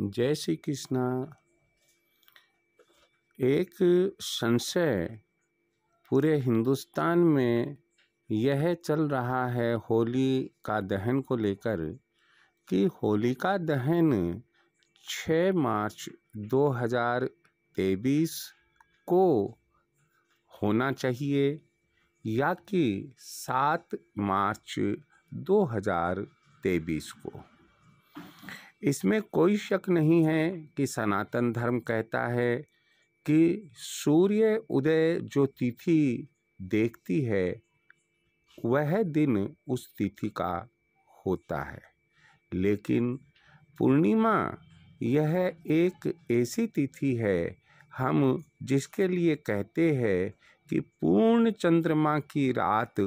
जय श्री कृष्णा एक संशय पूरे हिंदुस्तान में यह चल रहा है होली का दहन को लेकर कि होली का दहन 6 मार्च 2023 को होना चाहिए या कि 7 मार्च 2023 को इसमें कोई शक नहीं है कि सनातन धर्म कहता है कि सूर्य उदय जो तिथि देखती है वह दिन उस तिथि का होता है लेकिन पूर्णिमा यह एक ऐसी तिथि है हम जिसके लिए कहते हैं कि पूर्ण चंद्रमा की रात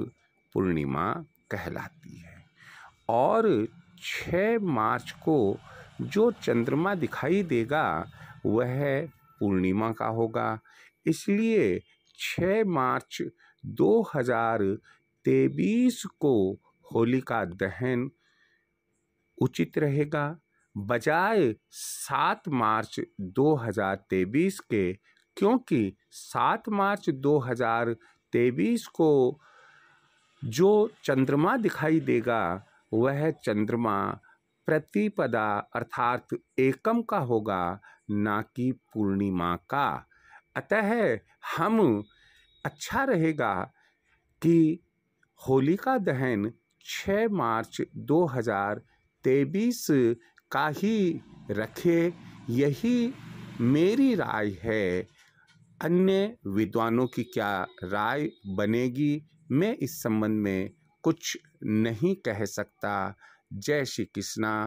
पूर्णिमा कहलाती है और 6 मार्च को जो चंद्रमा दिखाई देगा वह पूर्णिमा का होगा इसलिए 6 मार्च 2023 को होलिका दहन उचित रहेगा बजाय 7 मार्च 2023 के क्योंकि 7 मार्च 2023 को जो चंद्रमा दिखाई देगा वह चंद्रमा प्रतिपदा अर्थात एकम का होगा ना कि पूर्णिमा का अतः हम अच्छा रहेगा कि होलिका दहन 6 मार्च 2023 का ही रखे यही मेरी राय है अन्य विद्वानों की क्या राय बनेगी मैं इस संबंध में कुछ नहीं कह सकता जय श्री कृष्णा